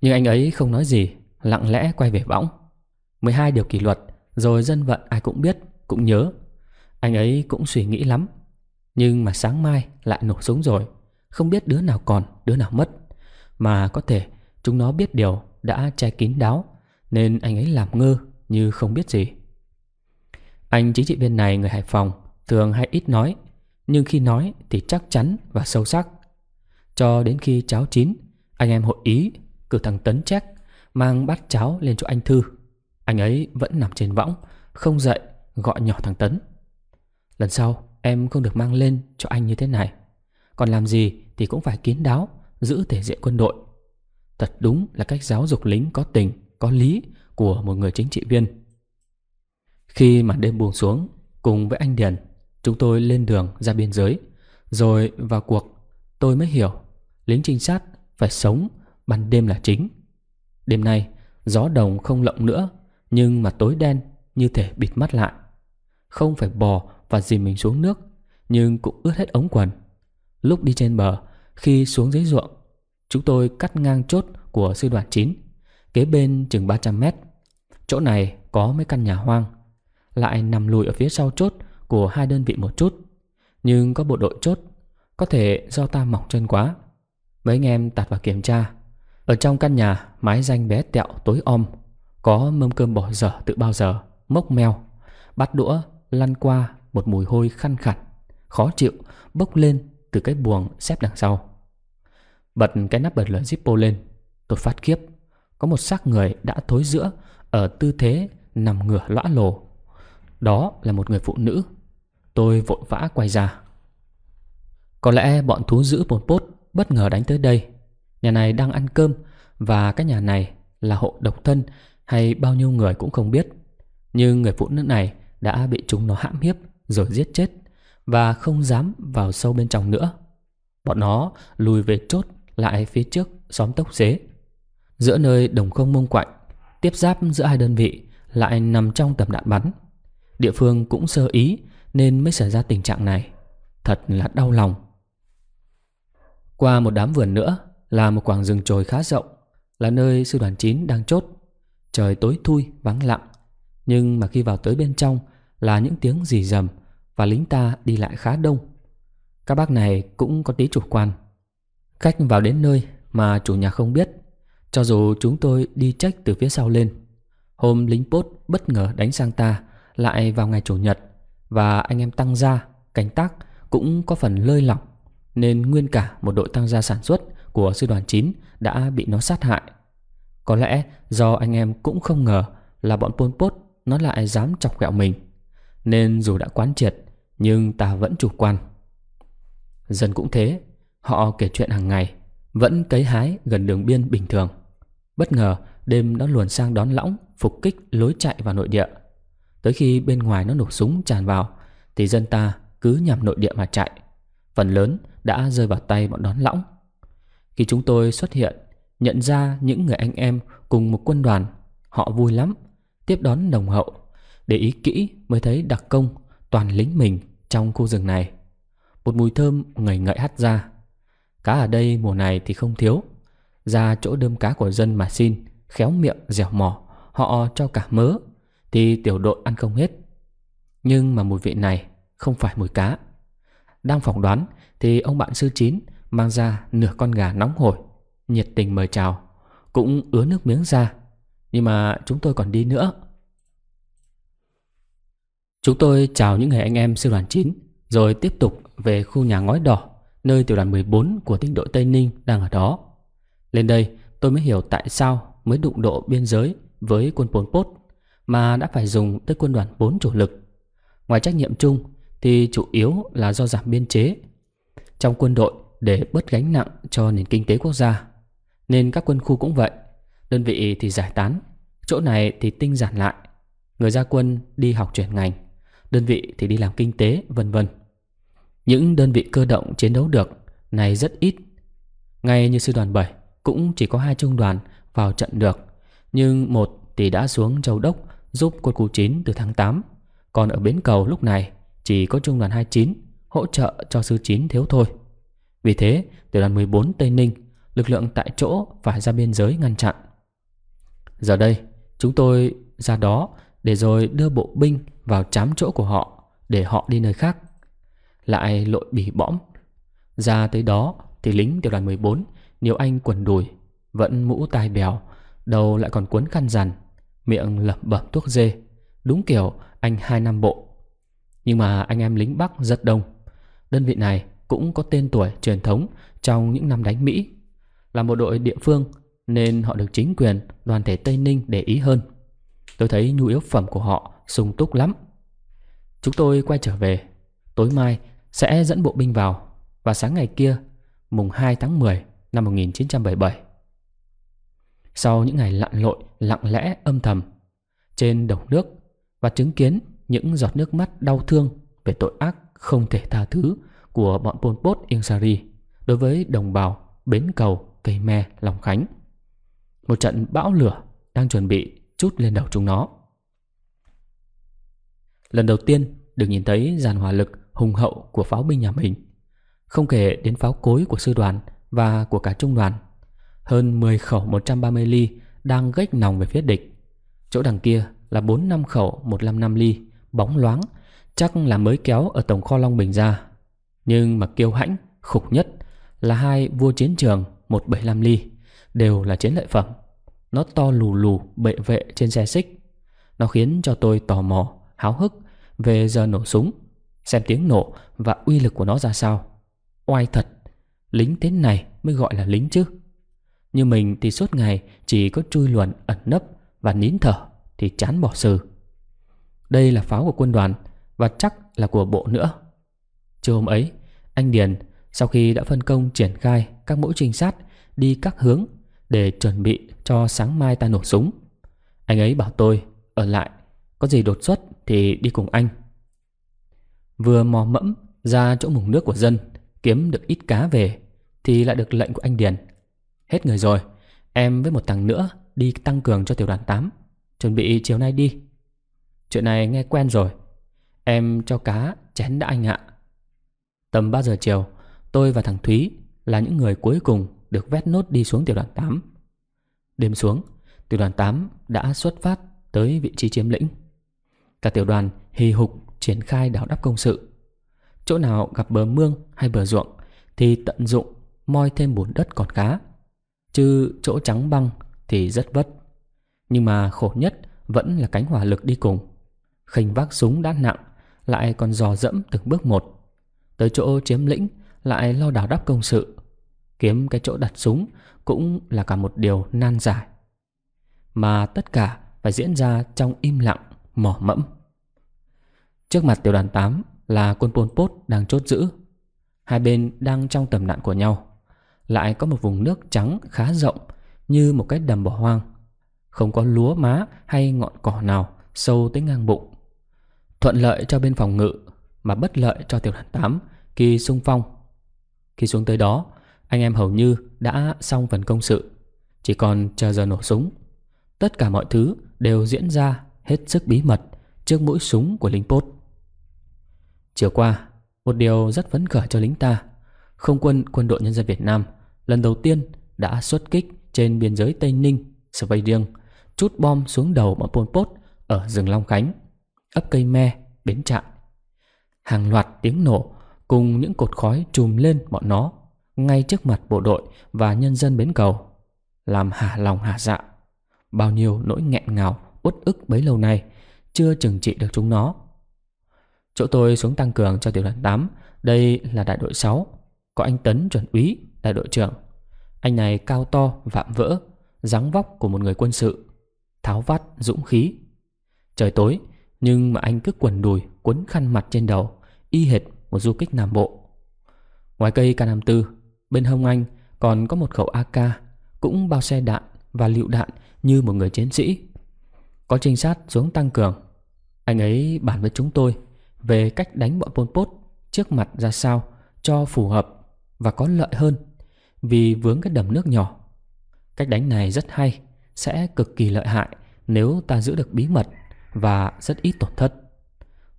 Nhưng anh ấy không nói gì Lặng lẽ quay về võng 12 điều kỷ luật Rồi dân vận ai cũng biết, cũng nhớ Anh ấy cũng suy nghĩ lắm Nhưng mà sáng mai lại nổ súng rồi Không biết đứa nào còn, đứa nào mất mà có thể chúng nó biết điều đã che kín đáo Nên anh ấy làm ngơ như không biết gì Anh chính trị viên này người Hải Phòng thường hay ít nói Nhưng khi nói thì chắc chắn và sâu sắc Cho đến khi cháo chín Anh em hội ý cử thằng Tấn chắc Mang bát cháo lên cho anh Thư Anh ấy vẫn nằm trên võng Không dậy gọi nhỏ thằng Tấn Lần sau em không được mang lên cho anh như thế này Còn làm gì thì cũng phải kín đáo giữ thể diện quân đội. Thật đúng là cách giáo dục lính có tình, có lý của một người chính trị viên. Khi màn đêm buông xuống, cùng với anh Điền, chúng tôi lên đường ra biên giới. Rồi vào cuộc, tôi mới hiểu lính trinh sát phải sống ban đêm là chính. Đêm nay, gió đồng không lộng nữa, nhưng mà tối đen như thể bịt mắt lại. Không phải bò và dìm mình xuống nước, nhưng cũng ướt hết ống quần. Lúc đi trên bờ, khi xuống dưới ruộng, chúng tôi cắt ngang chốt của sư đoàn 9, kế bên chừng 300 mét. Chỗ này có mấy căn nhà hoang, lại nằm lùi ở phía sau chốt của hai đơn vị một chút. Nhưng có bộ đội chốt, có thể do ta mỏng chân quá. Mấy anh em tạt vào kiểm tra. Ở trong căn nhà, mái danh bé tẹo tối om, có mâm cơm bỏ dở từ bao giờ, mốc meo, bắt đũa lăn qua một mùi hôi khăn khặt, khó chịu bốc lên từ cái buồng xếp đằng sau. Bật cái nắp bật lửa Zippo lên Tôi phát khiếp Có một xác người đã thối giữa Ở tư thế nằm ngửa lõa lồ Đó là một người phụ nữ Tôi vội vã quay ra Có lẽ bọn thú giữ Pol Pot Bất ngờ đánh tới đây Nhà này đang ăn cơm Và cái nhà này là hộ độc thân Hay bao nhiêu người cũng không biết Nhưng người phụ nữ này đã bị chúng nó hãm hiếp Rồi giết chết Và không dám vào sâu bên trong nữa Bọn nó lùi về chốt lại phía trước xóm tốc xế. Giữa nơi đồng không mông quạnh, tiếp giáp giữa hai đơn vị lại nằm trong tầm đạn bắn. Địa phương cũng sơ ý nên mới xảy ra tình trạng này. Thật là đau lòng. Qua một đám vườn nữa là một quảng rừng trồi khá rộng, là nơi sư đoàn 9 đang chốt. Trời tối thui, vắng lặng. Nhưng mà khi vào tới bên trong là những tiếng rì rầm và lính ta đi lại khá đông. Các bác này cũng có tí chủ quan Khách vào đến nơi mà chủ nhà không biết Cho dù chúng tôi đi trách từ phía sau lên Hôm lính pốt bất ngờ đánh sang ta Lại vào ngày chủ nhật Và anh em tăng gia, cánh tác cũng có phần lơi lỏng Nên nguyên cả một đội tăng gia sản xuất của sư đoàn 9 đã bị nó sát hại Có lẽ do anh em cũng không ngờ là bọn Pol Pot nó lại dám chọc ghẹo mình Nên dù đã quán triệt nhưng ta vẫn chủ quan Dân cũng thế Họ kể chuyện hàng ngày, vẫn cấy hái gần đường biên bình thường. Bất ngờ, đêm nó luồn sang đón lõng, phục kích lối chạy vào nội địa. Tới khi bên ngoài nó nổ súng tràn vào, thì dân ta cứ nhằm nội địa mà chạy. Phần lớn đã rơi vào tay bọn đón lõng. Khi chúng tôi xuất hiện, nhận ra những người anh em cùng một quân đoàn, họ vui lắm, tiếp đón nồng hậu. Để ý kỹ mới thấy đặc công toàn lính mình trong khu rừng này. Một mùi thơm ngầy ngậy hắt ra Cá ở đây mùa này thì không thiếu Ra chỗ đơm cá của dân mà xin Khéo miệng dẻo mỏ Họ cho cả mớ Thì tiểu đội ăn không hết Nhưng mà mùi vị này không phải mùi cá Đang phỏng đoán Thì ông bạn sư chín Mang ra nửa con gà nóng hổi Nhiệt tình mời chào Cũng ứa nước miếng ra Nhưng mà chúng tôi còn đi nữa Chúng tôi chào những người anh em sư đoàn chín Rồi tiếp tục về khu nhà ngói đỏ nơi tiểu đoàn 14 của tinh đội Tây Ninh đang ở đó. Lên đây, tôi mới hiểu tại sao mới đụng độ biên giới với quân Pol Pot mà đã phải dùng tới quân đoàn 4 chủ lực. Ngoài trách nhiệm chung thì chủ yếu là do giảm biên chế trong quân đội để bớt gánh nặng cho nền kinh tế quốc gia. Nên các quân khu cũng vậy, đơn vị thì giải tán, chỗ này thì tinh giản lại, người ra quân đi học chuyển ngành, đơn vị thì đi làm kinh tế, vân vân. Những đơn vị cơ động chiến đấu được này rất ít. Ngay như sư đoàn 7 cũng chỉ có hai trung đoàn vào trận được, nhưng một thì đã xuống châu đốc giúp quân khu 9 từ tháng 8, còn ở bến cầu lúc này chỉ có trung đoàn 29 hỗ trợ cho sư 9 thiếu thôi. Vì thế, tiểu đoàn 14 Tây Ninh, lực lượng tại chỗ phải ra biên giới ngăn chặn. Giờ đây, chúng tôi ra đó để rồi đưa bộ binh vào chám chỗ của họ để họ đi nơi khác lại lội bỉ bõm. Ra tới đó thì lính tiểu đoàn 14, nhiều anh quần đùi, vẫn mũ tai bèo, đầu lại còn cuốn khăn rằn, miệng lẩm bẩm thuốc dê, đúng kiểu anh hai năm bộ. Nhưng mà anh em lính Bắc rất đông. Đơn vị này cũng có tên tuổi truyền thống trong những năm đánh Mỹ. Là một đội địa phương nên họ được chính quyền đoàn thể Tây Ninh để ý hơn. Tôi thấy nhu yếu phẩm của họ sung túc lắm. Chúng tôi quay trở về. Tối mai sẽ dẫn bộ binh vào và sáng ngày kia, mùng 2 tháng 10 năm 1977. Sau những ngày lặn lội, lặng lẽ, âm thầm, trên đồng nước và chứng kiến những giọt nước mắt đau thương về tội ác không thể tha thứ của bọn Pol Pot Ieng đối với đồng bào Bến Cầu, Cây Me, Long Khánh. Một trận bão lửa đang chuẩn bị chút lên đầu chúng nó. Lần đầu tiên được nhìn thấy dàn hỏa lực hùng hậu của pháo binh nhà mình, không kể đến pháo cối của sư đoàn và của cả trung đoàn. Hơn 10 khẩu 130 ly đang gách nòng về phía địch. Chỗ đằng kia là 4 năm khẩu 155 ly, bóng loáng, chắc là mới kéo ở tổng kho Long Bình ra. Nhưng mà kiêu hãnh, khủng nhất là hai vua chiến trường 175 ly, đều là chiến lợi phẩm. Nó to lù lù bệ vệ trên xe xích. Nó khiến cho tôi tò mò, háo hức về giờ nổ súng Xem tiếng nổ và uy lực của nó ra sao Oai thật Lính thế này mới gọi là lính chứ Như mình thì suốt ngày Chỉ có chui luận, ẩn nấp Và nín thở thì chán bỏ sự Đây là pháo của quân đoàn Và chắc là của bộ nữa Trưa hôm ấy Anh Điền sau khi đã phân công triển khai Các mũi trinh sát đi các hướng Để chuẩn bị cho sáng mai ta nổ súng Anh ấy bảo tôi Ở lại Có gì đột xuất thì đi cùng anh Vừa mò mẫm ra chỗ mùng nước của dân Kiếm được ít cá về Thì lại được lệnh của anh Điền Hết người rồi Em với một thằng nữa đi tăng cường cho tiểu đoàn tám Chuẩn bị chiều nay đi Chuyện này nghe quen rồi Em cho cá chén đã anh ạ Tầm ba giờ chiều Tôi và thằng Thúy là những người cuối cùng Được vét nốt đi xuống tiểu đoàn tám Đêm xuống Tiểu đoàn tám đã xuất phát tới vị trí chiếm lĩnh Cả tiểu đoàn hì hục triển khai đảo đắp công sự Chỗ nào gặp bờ mương hay bờ ruộng Thì tận dụng moi thêm bùn đất còn cá Chứ chỗ trắng băng thì rất vất Nhưng mà khổ nhất vẫn là cánh hỏa lực đi cùng khênh vác súng đã nặng Lại còn dò dẫm từng bước một Tới chỗ chiếm lĩnh lại lo đảo đắp công sự Kiếm cái chỗ đặt súng cũng là cả một điều nan giải Mà tất cả phải diễn ra trong im lặng mỏ mẫm Trước mặt tiểu đoàn 8 là quân Pol Pot đang chốt giữ Hai bên đang trong tầm nạn của nhau Lại có một vùng nước trắng khá rộng Như một cái đầm bỏ hoang Không có lúa má hay ngọn cỏ nào Sâu tới ngang bụng Thuận lợi cho bên phòng ngự Mà bất lợi cho tiểu đoàn 8 Khi xung phong Khi xuống tới đó Anh em hầu như đã xong phần công sự Chỉ còn chờ giờ nổ súng Tất cả mọi thứ đều diễn ra hết sức bí mật trước mũi súng của lính Pốt. Chiều qua, một điều rất phấn khởi cho lính ta, không quân quân đội nhân dân Việt Nam lần đầu tiên đã xuất kích trên biên giới Tây Ninh, Svay Riêng, chút bom xuống đầu bọn Pol Pot ở rừng Long Khánh, ấp cây me, bến trại. Hàng loạt tiếng nổ cùng những cột khói trùm lên bọn nó ngay trước mặt bộ đội và nhân dân bến cầu, làm hả lòng hả dạ, bao nhiêu nỗi nghẹn ngào uất ức bấy lâu nay Chưa chừng trị được chúng nó Chỗ tôi xuống tăng cường cho tiểu đoàn tám. Đây là đại đội sáu, Có anh Tấn chuẩn úy Đại đội trưởng Anh này cao to vạm vỡ dáng vóc của một người quân sự Tháo vắt dũng khí Trời tối Nhưng mà anh cứ quần đùi Quấn khăn mặt trên đầu Y hệt một du kích Nam Bộ Ngoài cây k Tư Bên hông anh còn có một khẩu AK Cũng bao xe đạn và lựu đạn Như một người chiến sĩ có trinh sát xuống tăng cường Anh ấy bàn với chúng tôi Về cách đánh bọn Pol Pot Trước mặt ra sao Cho phù hợp và có lợi hơn Vì vướng cái đầm nước nhỏ Cách đánh này rất hay Sẽ cực kỳ lợi hại Nếu ta giữ được bí mật Và rất ít tổn thất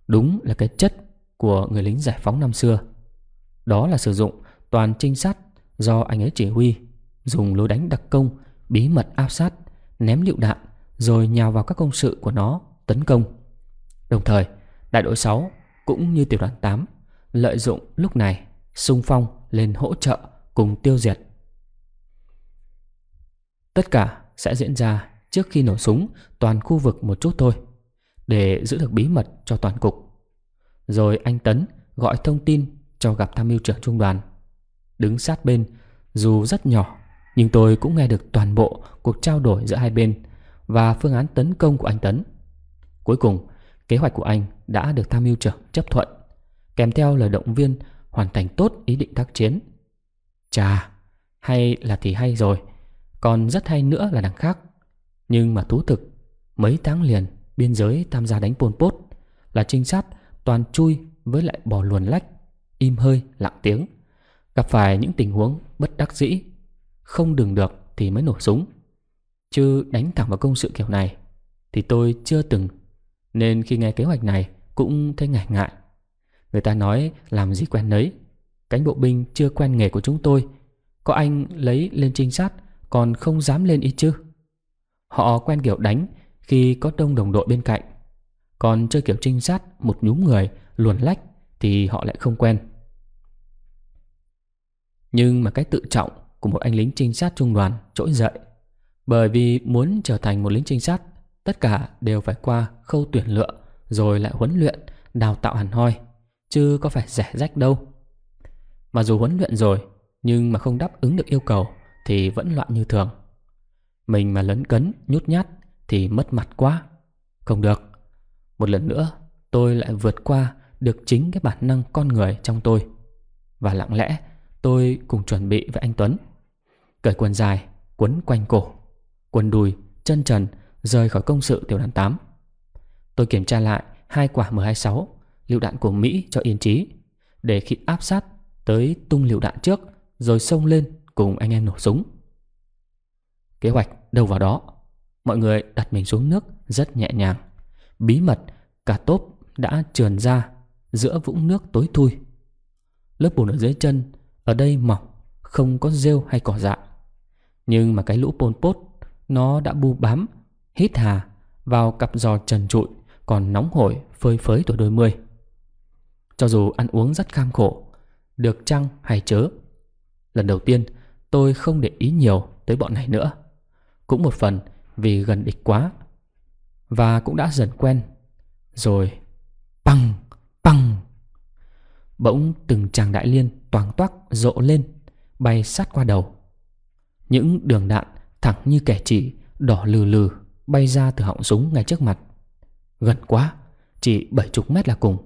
Đúng là cái chất của người lính giải phóng năm xưa Đó là sử dụng toàn trinh sát Do anh ấy chỉ huy Dùng lối đánh đặc công Bí mật áp sát Ném lựu đạn rồi nhào vào các công sự của nó tấn công. Đồng thời, đại đội 6 cũng như tiểu đoàn 8 lợi dụng lúc này xung phong lên hỗ trợ cùng tiêu diệt. Tất cả sẽ diễn ra trước khi nổ súng toàn khu vực một chút thôi để giữ được bí mật cho toàn cục. Rồi anh Tấn gọi thông tin cho gặp tham mưu trưởng trung đoàn. Đứng sát bên, dù rất nhỏ, nhưng tôi cũng nghe được toàn bộ cuộc trao đổi giữa hai bên và phương án tấn công của anh Tấn. Cuối cùng, kế hoạch của anh đã được tham mưu trưởng chấp thuận, kèm theo lời động viên hoàn thành tốt ý định tác chiến. Chà, hay là thì hay rồi, còn rất hay nữa là đằng khác. Nhưng mà thú thực, mấy tháng liền biên giới tham gia đánh Pol Pot là trinh sát toàn chui với lại bò luồn lách, im hơi lặng tiếng, gặp phải những tình huống bất đắc dĩ, không đừng được thì mới nổ súng. Chứ đánh thẳng vào công sự kiểu này Thì tôi chưa từng Nên khi nghe kế hoạch này Cũng thấy ngại ngại Người ta nói làm gì quen nấy Cánh bộ binh chưa quen nghề của chúng tôi Có anh lấy lên trinh sát Còn không dám lên ý chứ Họ quen kiểu đánh Khi có đông đồng đội bên cạnh Còn chơi kiểu trinh sát Một nhúm người luồn lách Thì họ lại không quen Nhưng mà cái tự trọng Của một anh lính trinh sát trung đoàn trỗi dậy bởi vì muốn trở thành một lính trinh sát, tất cả đều phải qua khâu tuyển lựa, rồi lại huấn luyện, đào tạo hẳn hoi, chứ có phải rẻ rách đâu. Mà dù huấn luyện rồi, nhưng mà không đáp ứng được yêu cầu thì vẫn loạn như thường. Mình mà lấn cấn, nhút nhát thì mất mặt quá. Không được. Một lần nữa, tôi lại vượt qua được chính cái bản năng con người trong tôi. Và lặng lẽ, tôi cùng chuẩn bị với anh Tuấn. Cởi quần dài, quấn quanh cổ quần đùi, chân trần rời khỏi công sự tiểu đoàn 8. Tôi kiểm tra lại hai quả M26, lựu đạn của Mỹ cho yên trí, để khi áp sát tới tung lựu đạn trước rồi xông lên cùng anh em nổ súng. Kế hoạch đâu vào đó, mọi người đặt mình xuống nước rất nhẹ nhàng. Bí mật cả tốp đã trườn ra giữa vũng nước tối thui. Lớp bùn ở dưới chân ở đây mỏng, không có rêu hay cỏ dại. Nhưng mà cái lũ Pol Pot nó đã bu bám, hít hà vào cặp giò trần trụi còn nóng hổi phơi phới tuổi đôi mươi. Cho dù ăn uống rất kham khổ, được chăng hay chớ. Lần đầu tiên tôi không để ý nhiều tới bọn này nữa. Cũng một phần vì gần địch quá và cũng đã dần quen. Rồi băng, băng. Bỗng từng chàng đại liên toang toác rộ lên, bay sát qua đầu. Những đường đạn Thẳng như kẻ chị Đỏ lừ lừ Bay ra từ họng súng ngay trước mặt Gần quá Chỉ bảy chục mét là cùng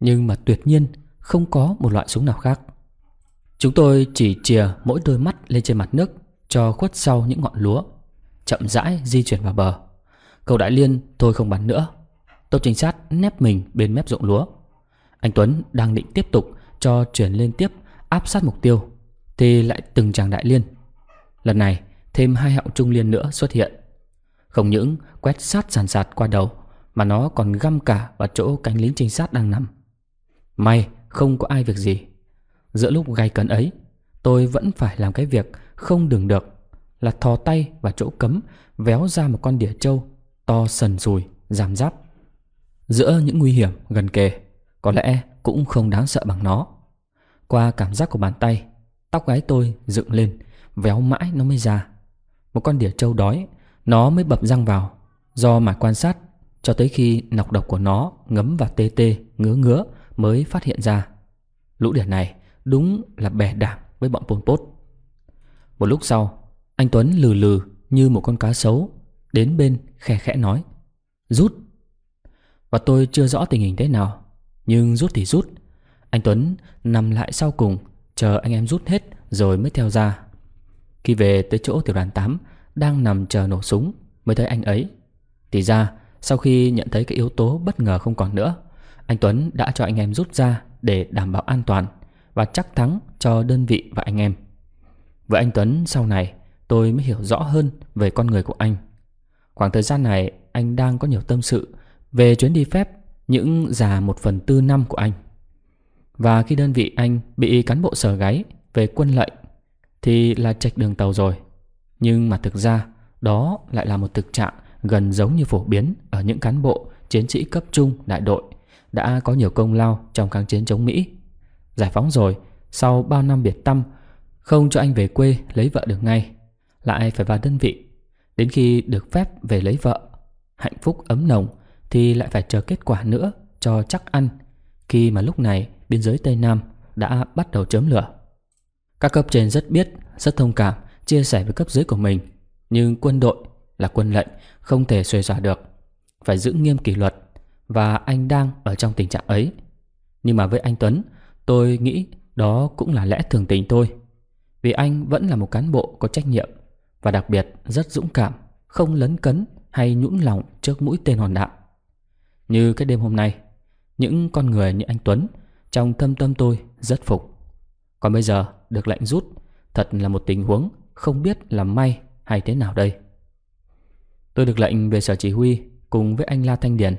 Nhưng mà tuyệt nhiên Không có một loại súng nào khác Chúng tôi chỉ chìa mỗi đôi mắt lên trên mặt nước Cho khuất sau những ngọn lúa Chậm rãi di chuyển vào bờ Cầu đại liên thôi không bắn nữa Tốc trinh sát nép mình bên mép ruộng lúa Anh Tuấn đang định tiếp tục Cho chuyển lên tiếp áp sát mục tiêu Thì lại từng chàng đại liên Lần này thêm hai họng trung liên nữa xuất hiện. Không những quét sát sàn sạt qua đầu, mà nó còn găm cả vào chỗ cánh lính trinh sát đang nằm. May không có ai việc gì. Giữa lúc gay cấn ấy, tôi vẫn phải làm cái việc không đừng được là thò tay vào chỗ cấm véo ra một con đỉa trâu to sần sùi, giảm giáp. Giữa những nguy hiểm gần kề, có lẽ cũng không đáng sợ bằng nó. Qua cảm giác của bàn tay, tóc gái tôi dựng lên, véo mãi nó mới ra một con đỉa trâu đói Nó mới bập răng vào Do mà quan sát cho tới khi nọc độc của nó ngấm vào tê tê ngứa ngứa mới phát hiện ra Lũ đỉa này đúng là bè đảng với bọn Pol Pot Một lúc sau anh Tuấn lừ lừ như một con cá sấu Đến bên khẽ khẽ nói Rút Và tôi chưa rõ tình hình thế nào Nhưng rút thì rút Anh Tuấn nằm lại sau cùng Chờ anh em rút hết rồi mới theo ra khi về tới chỗ tiểu đoàn 8 Đang nằm chờ nổ súng Mới thấy anh ấy Thì ra sau khi nhận thấy cái yếu tố bất ngờ không còn nữa Anh Tuấn đã cho anh em rút ra Để đảm bảo an toàn Và chắc thắng cho đơn vị và anh em Với anh Tuấn sau này Tôi mới hiểu rõ hơn về con người của anh Khoảng thời gian này Anh đang có nhiều tâm sự Về chuyến đi phép Những già một phần tư năm của anh Và khi đơn vị anh bị cán bộ sở gáy Về quân lệnh thì là trạch đường tàu rồi. Nhưng mà thực ra đó lại là một thực trạng gần giống như phổ biến ở những cán bộ chiến sĩ cấp trung đại đội đã có nhiều công lao trong kháng chiến chống Mỹ. Giải phóng rồi, sau bao năm biệt tâm, không cho anh về quê lấy vợ được ngay, lại phải vào đơn vị. Đến khi được phép về lấy vợ, hạnh phúc ấm nồng thì lại phải chờ kết quả nữa cho chắc ăn khi mà lúc này biên giới Tây Nam đã bắt đầu chớm lửa. Các cấp trên rất biết, rất thông cảm, chia sẻ với cấp dưới của mình. Nhưng quân đội là quân lệnh, không thể xuề xòa được. Phải giữ nghiêm kỷ luật và anh đang ở trong tình trạng ấy. Nhưng mà với anh Tuấn, tôi nghĩ đó cũng là lẽ thường tình thôi. Vì anh vẫn là một cán bộ có trách nhiệm và đặc biệt rất dũng cảm, không lấn cấn hay nhũn lòng trước mũi tên hòn đạn. Như cái đêm hôm nay, những con người như anh Tuấn trong thâm tâm tôi rất phục. Còn bây giờ, được lệnh rút Thật là một tình huống không biết là may hay thế nào đây Tôi được lệnh về sở chỉ huy cùng với anh La Thanh Điền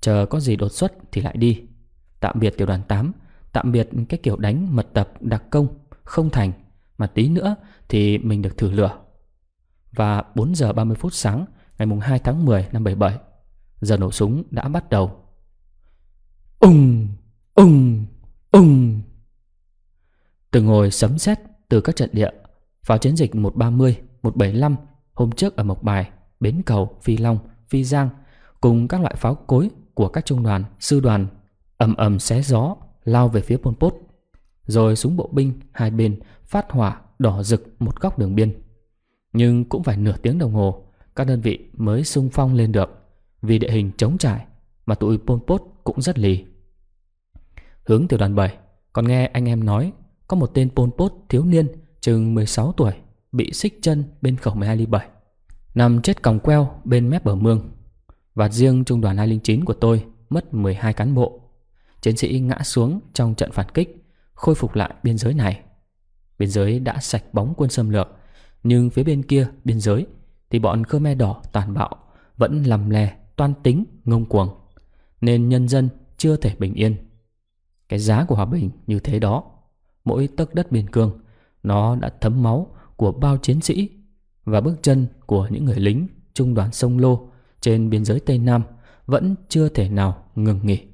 Chờ có gì đột xuất thì lại đi Tạm biệt tiểu đoàn 8 Tạm biệt cái kiểu đánh mật tập đặc công Không thành Mà tí nữa thì mình được thử lửa Và 4 giờ 30 phút sáng Ngày mùng 2 tháng 10 năm 77 Giờ nổ súng đã bắt đầu Ung Ung Ung Từng ngồi sấm sét từ các trận địa vào chiến dịch 130, 175 hôm trước ở Mộc Bài, Bến Cầu, Phi Long, Phi Giang cùng các loại pháo cối của các trung đoàn, sư đoàn ầm ầm xé gió lao về phía Pol Pot rồi súng bộ binh hai bên phát hỏa đỏ rực một góc đường biên. Nhưng cũng phải nửa tiếng đồng hồ các đơn vị mới sung phong lên được vì địa hình chống trải mà tụi Pol Pot cũng rất lì. Hướng tiểu đoàn 7 còn nghe anh em nói có một tên Pol Pot thiếu niên chừng 16 tuổi bị xích chân bên khẩu 12 ly 7, nằm chết còng queo bên mép bờ mương. Và riêng trung đoàn 209 của tôi mất 12 cán bộ. Chiến sĩ ngã xuống trong trận phản kích, khôi phục lại biên giới này. Biên giới đã sạch bóng quân xâm lược, nhưng phía bên kia biên giới thì bọn Khmer Đỏ tàn bạo vẫn lầm lè, toan tính, ngông cuồng. Nên nhân dân chưa thể bình yên. Cái giá của hòa bình như thế đó mỗi tấc đất biên cương. Nó đã thấm máu của bao chiến sĩ và bước chân của những người lính trung đoàn sông Lô trên biên giới Tây Nam vẫn chưa thể nào ngừng nghỉ.